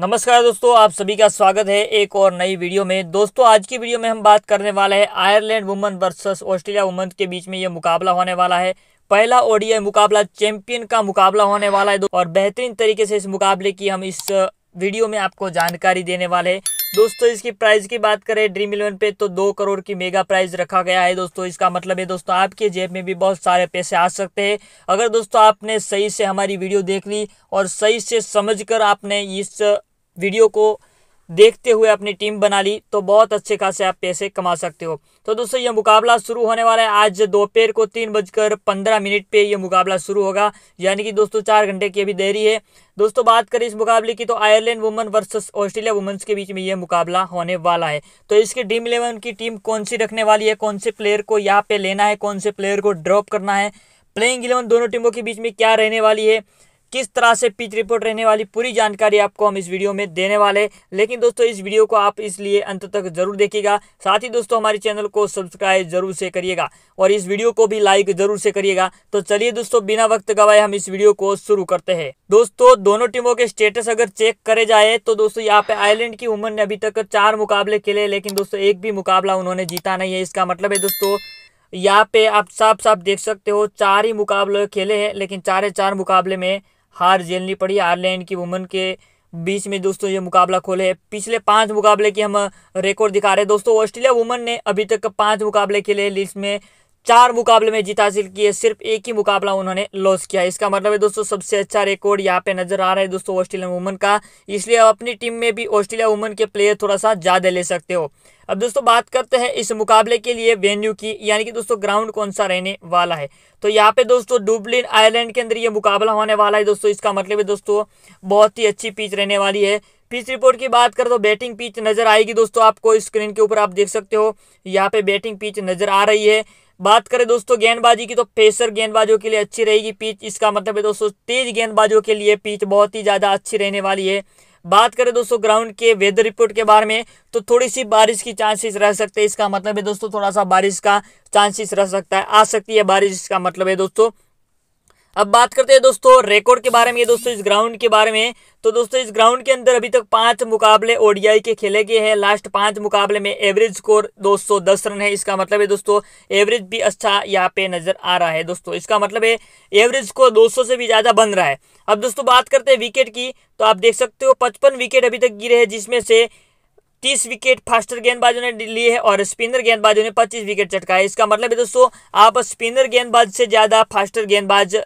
नमस्कार दोस्तों आप सभी का स्वागत है एक और नई वीडियो में दोस्तों आज की वीडियो में हम बात करने वाले हैं Ireland women versus Australia women के बीच में ये मुकाबला होने वाला है पहला ओडीआई मुकाबला चैंपियन का मुकाबला होने वाला है और बेहतरीन तरीके से इस मुकाबले की हम इस वीडियो में आपको जानकारी देने वाले हैं दोस्तों इसकी प्राइस की बात करें ड्रीम इलेवन पे तो दो करोड़ की मेगा प्राइस रखा गया है दोस्तों इसका मतलब है दोस्तों आपके जेब में भी बहुत सारे पैसे आ सकते हैं अगर दोस्तों आपने सही से हमारी वीडियो देख ली और सही से समझ कर आपने इस वीडियो को देखते हुए अपनी टीम बना ली तो बहुत अच्छे खासे आप पैसे कमा सकते हो तो दोस्तों ये मुकाबला शुरू होने वाला है आज दोपहर को तीन बजकर पंद्रह मिनट पे ये मुकाबला शुरू होगा यानी कि दोस्तों चार घंटे की अभी देरी है दोस्तों बात करें इस मुकाबले की तो Ireland women versus Australia women's के बीच में ये मुकाबला होने वाला है तो इसके ड्रीम इलेवन की टीम कौन सी रखने वाली है कौन से प्लेयर को यहाँ पे लेना है कौन से प्लेयर को ड्रॉप करना है प्लेइंग इलेवन दोनों टीमों के बीच में क्या रहने वाली है किस तरह से पिच रिपोर्ट रहने वाली पूरी जानकारी आपको हम इस वीडियो में देने वाले लेकिन दोस्तों इस वीडियो को आप इसलिए अंत तक जरूर देखिएगा साथ ही दोस्तों हमारे चैनल को सब्सक्राइब जरूर से करिएगा और इस वीडियो को भी लाइक जरूर से करिएगा तो चलिए दोस्तों बिना वक्त गवाए हम इस वीडियो को शुरू करते हैं दोस्तों दोनों टीमों के स्टेटस अगर चेक करे जाए तो दोस्तों यहाँ पे आयरलैंड की उमन ने अभी तक चार मुकाबले खेले लेकिन दोस्तों एक भी मुकाबला उन्होंने जीता नहीं है इसका मतलब है दोस्तों यहाँ पे आप साफ साफ देख सकते हो चार ही मुकाबले खेले हैं लेकिन चार चार मुकाबले में हार झेलनी पड़ी आयरलैंड की वुमेन के बीच में दोस्तों ये मुकाबला खोले है पिछले पांच मुकाबले की हम रिकॉर्ड दिखा रहे हैं दोस्तों ऑस्ट्रेलिया वुमन ने अभी तक पांच मुकाबले खेले लिस्ट में चार मुकाबले में जीत हासिल की है सिर्फ एक ही मुकाबला उन्होंने लॉस किया इसका मतलब है दोस्तों सबसे अच्छा रिकॉर्ड यहाँ पे नजर आ रहा है दोस्तों ऑस्ट्रेलियन वुमन का इसलिए आप अपनी टीम में भी ऑस्ट्रेलिया वुमन के प्लेयर थोड़ा सा ज़्यादा ले सकते हो अब दोस्तों बात करते हैं इस मुकाबले के लिए वेन्यू की यानी कि दोस्तों ग्राउंड कौन सा रहने वाला है तो यहाँ पे दोस्तों डुबलिन आयरलैंड के अंदर ये मुकाबला होने वाला है दोस्तों इसका मतलब है दोस्तों बहुत ही अच्छी पिच रहने वाली है पिच रिपोर्ट की बात करें तो बैटिंग पिच नजर आएगी दोस्तों आपको स्क्रीन के ऊपर आप देख सकते हो यहाँ पे बैटिंग पिच नजर आ रही है बात करें दोस्तों गेंदबाजी की तो पेसर गेंदबाजों के लिए अच्छी रहेगी पिच इसका मतलब है दोस्तों तेज गेंदबाजों के लिए पिच बहुत ही ज़्यादा अच्छी रहने वाली है बात करें दोस्तों ग्राउंड के वेदर रिपोर्ट के बारे में तो थोड़ी सी बारिश की चांसेस रह सकते हैं इसका मतलब है दोस्तों थोड़ा सा बारिश का चांसेस रह सकता है आ सकती है बारिश इसका मतलब है दोस्तों अब बात करते हैं दोस्तों रिकॉर्ड के बारे में दोस्तों इस ग्राउंड के बारे में तो दोस्तों इस ग्राउंड के अंदर अभी तक पांच मुकाबले ओडीआई के खेले गए हैं लास्ट पांच मुकाबले में एवरेज स्कोर 210 रन है इसका मतलब है दोस्तों एवरेज भी अच्छा यहाँ पे नजर आ रहा है दोस्तों इसका मतलब है एवरेज स्कोर 200 से भी ज्यादा बन रहा है अब दोस्तों बात करते हैं विकेट की तो आप देख सकते हो पचपन विकेट अभी तक गिरे है जिसमें से तीस विकेट फास्टर गेंदबाजों ने लिए है और स्पिनर गेंदबाजों ने पच्चीस विकेट चटकाए इसका मतलब है दोस्तों आप स्पिनर गेंदबाज से ज्यादा फास्टर गेंदबाज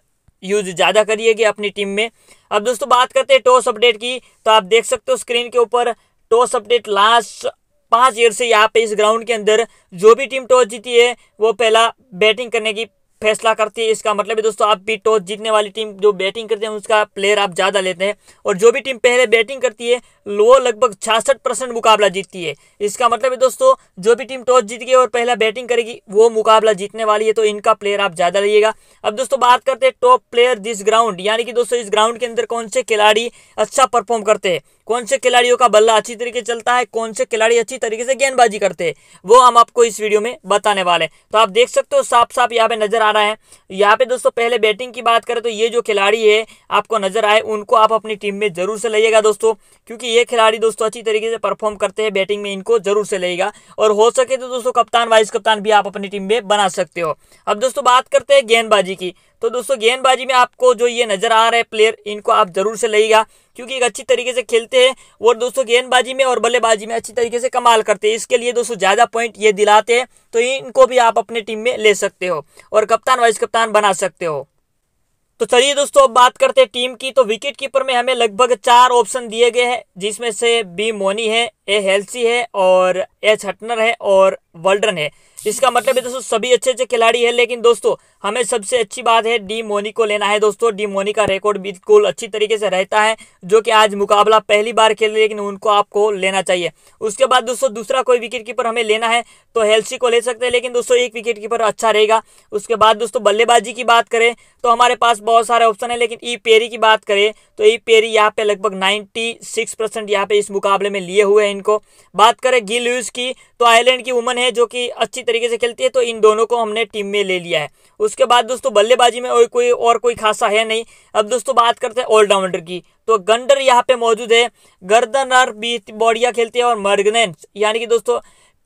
यूज ज़्यादा करिएगा अपनी टीम में अब दोस्तों बात करते हैं टॉस अपडेट की तो आप देख सकते हो स्क्रीन के ऊपर टॉस अपडेट लास्ट पाँच ईयर से यहाँ पे इस ग्राउंड के अंदर जो भी टीम टॉस जीती है वो पहला बैटिंग करने की फैसला करती है इसका मतलब है दोस्तों आप भी टॉस जीतने वाली टीम जो बैटिंग करती है उसका प्लेयर आप ज़्यादा लेते हैं और जो भी टीम पहले बैटिंग करती है वो लगभग छियासठ परसेंट मुकाबला जीतती है इसका मतलब है दोस्तों जो भी टीम टॉस जीत गई और पहला बैटिंग करेगी वो मुकाबला जीतने वाली है तो इनका प्लेयर आप ज़्यादा लीजिएगा अब दोस्तों बात करते हैं टॉप प्लेयर दिस ग्राउंड यानी कि दोस्तों इस ग्राउंड के अंदर कौन से खिलाड़ी अच्छा परफॉर्म करते हैं कौन से खिलाड़ियों का बल्ला अच्छी तरीके से चलता है कौन से खिलाड़ी अच्छी तरीके से गेंदबाजी करते हैं वो हम आपको इस वीडियो में बताने वाले हैं तो आप देख सकते हो साफ साफ यहाँ पे नजर आ रहा है यहाँ पे दोस्तों पहले बैटिंग की बात करें तो ये जो खिलाड़ी है आपको नजर आए उनको आप अपनी टीम में जरूर से लइएगा दोस्तों क्योंकि ये खिलाड़ी दोस्तों अच्छी तरीके से परफॉर्म करते हैं बैटिंग में इनको जरूर से लइएगा और हो सके तो दोस्तों कप्तान वाइस कप्तान भी आप अपनी टीम में बना सकते हो अब दोस्तों बात करते हैं गेंदबाजी की तो दोस्तों गेंदबाजी में आपको जो ये नजर आ रहे प्लेयर इनको आप जरूर से लइएगा क्योंकि एक अच्छी तरीके से खेलते हैं और दोस्तों गेंदबाजी में और बल्लेबाजी में अच्छी तरीके से कमाल करते हैं इसके लिए दोस्तों ज़्यादा पॉइंट ये दिलाते हैं तो इनको भी आप अपने टीम में ले सकते हो और कप्तान वाइस कप्तान बना सकते हो तो चलिए दोस्तों अब बात करते हैं टीम की तो विकेट कीपर में हमें लगभग चार ऑप्शन दिए गए हैं जिसमें से बी मोनी है ए हेल्सी है और एच हटनर है और वर्ल्डन है इसका मतलब है दोस्तों सभी अच्छे अच्छे खिलाड़ी हैं लेकिन दोस्तों हमें सबसे अच्छी बात है डी मोनी को लेना है दोस्तों डी मोनी का रिकॉर्ड बिल्कुल अच्छी तरीके से रहता है जो कि आज मुकाबला पहली बार खेल लेकिन उनको आपको लेना चाहिए उसके बाद दोस्तों दूसरा कोई विकेट कीपर हमें लेना है तो हेल्सी को ले सकते हैं लेकिन दोस्तों एक विकेट कीपर अच्छा रहेगा उसके बाद दोस्तों बल्लेबाजी की बात करें तो हमारे पास बहुत सारे ऑप्शन है लेकिन ई e पेरी की बात करें तो ई e पेरी यहाँ पे लगभग नाइन्टी सिक्स परसेंट यहाँ पे इस मुकाबले में लिए हुए हैं इनको बात करें गिल लूज की तो आयरलैंड की वुमन है जो कि अच्छी तरीके से खेलती है तो इन दोनों को हमने टीम में ले लिया है उसके बाद दोस्तों बल्लेबाजी में और कोई और कोई खासा है नहीं अब दोस्तों बात करते हैं ऑलराउंडर की तो गंडर यहाँ पे मौजूद है गर्दनर भी बॉडिया खेलती है और मर्गनेंस यानी कि दोस्तों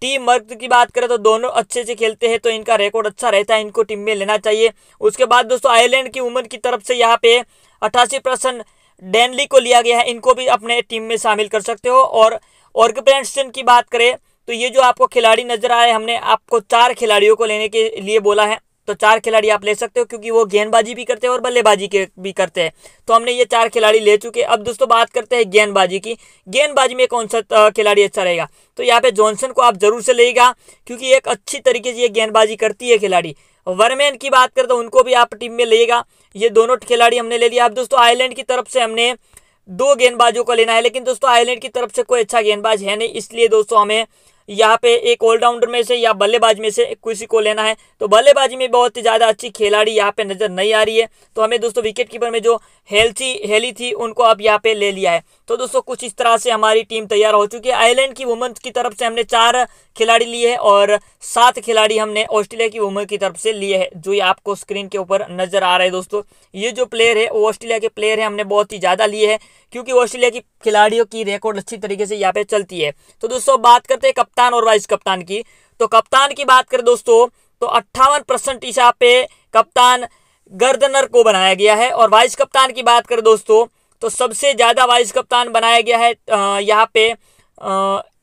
टीम मर्ग की बात करें तो दोनों अच्छे से खेलते हैं तो इनका रिकॉर्ड अच्छा रहता है इनको टीम में लेना चाहिए उसके बाद दोस्तों आयरलैंड की उमन की तरफ से यहाँ पे अट्ठासी परसेंट डेनली को लिया गया है इनको भी अपने टीम में शामिल कर सकते हो और ऑर्गेपेंशन की बात करें तो ये जो आपको खिलाड़ी नजर आए हमने आपको चार खिलाड़ियों को लेने के लिए बोला है तो चार खिलाड़ी आप ले सकते हो क्योंकि वो गेंदबाजी भी करते हैं और बल्लेबाजी के भी करते हैं तो हमने ये चार खिलाड़ी ले चुके अब दोस्तों बात करते हैं गेंदबाजी की गेंदबाजी में कौन सा खिलाड़ी अच्छा रहेगा तो यहाँ पे जॉनसन को आप जरूर से लेगा क्योंकि एक अच्छी तरीके से ये गेंदबाजी करती है खिलाड़ी वर्मेन की बात करें तो उनको भी आप टीम में लेगा ये दोनों खिलाड़ी हमने ले लिया अब दोस्तों आयरलैंड की तरफ से हमने दो गेंदबाजों को लेना है लेकिन दोस्तों आयरलैंड की तरफ से कोई अच्छा गेंदबाज है नहीं इसलिए दोस्तों हमें यहाँ पे एक ऑलराउंडर में से या बल्लेबाज में से किसी को लेना है तो बल्लेबाजी में बहुत ही ज़्यादा अच्छी खिलाड़ी यहाँ पे नज़र नहीं आ रही है तो हमें दोस्तों विकेट कीपर में जो हेल्थी हेली थी उनको आप यहाँ पे ले लिया है तो दोस्तों कुछ इस तरह से हमारी टीम तैयार हो चुकी है आयरलैंड की वुमेन की तरफ से हमने चार खिलाड़ी लिए हैं और सात खिलाड़ी हमने ऑस्ट्रेलिया की वुमन की तरफ से लिए है जो ये आपको स्क्रीन के ऊपर नजर आ रहा है दोस्तों ये जो प्लेयर है वो ऑस्ट्रेलिया के प्लेयर है हमने बहुत ही ज़्यादा लिए है क्योंकि ऑस्ट्रेलिया की खिलाड़ियों की रिकॉर्ड अच्छी तरीके से यहाँ पे चलती है तो दोस्तों बात करते हैं कप्तान कप्तान और वाइस कप्तान की तो कप्तान की बात करें दोस्तों तो अट्ठावन परसेंट ईशा पे कप्तान गर्दनर को बनाया गया है और वाइस कप्तान की बात करें दोस्तों तो सबसे ज़्यादा वाइस कप्तान बनाया गया है यहाँ पे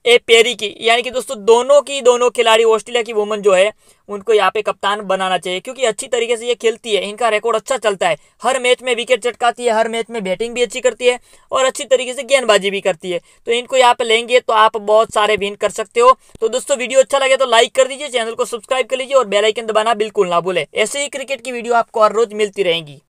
ए पेरी की यानी कि दोस्तों दोनों की दोनों खिलाड़ी ऑस्ट्रेलिया की वुमन जो है उनको यहाँ पे कप्तान बनाना चाहिए क्योंकि अच्छी तरीके से ये खेलती है इनका रिकॉर्ड अच्छा चलता है हर मैच में विकेट चटकाती है हर मैच में बैटिंग भी अच्छी करती है और अच्छी तरीके से गेंदबाजी भी करती है तो इनको यहाँ पे लेंगे तो आप बहुत सारे विन कर सकते हो तो दोस्तों वीडियो अच्छा लगे तो लाइक कर दीजिए चैनल को सब्सक्राइब कर लीजिए और बेलाइकन दबाना बिल्कुल ना भूले ऐसे ही क्रिकेट की वीडियो आपको हर रोज मिलती रहेंगी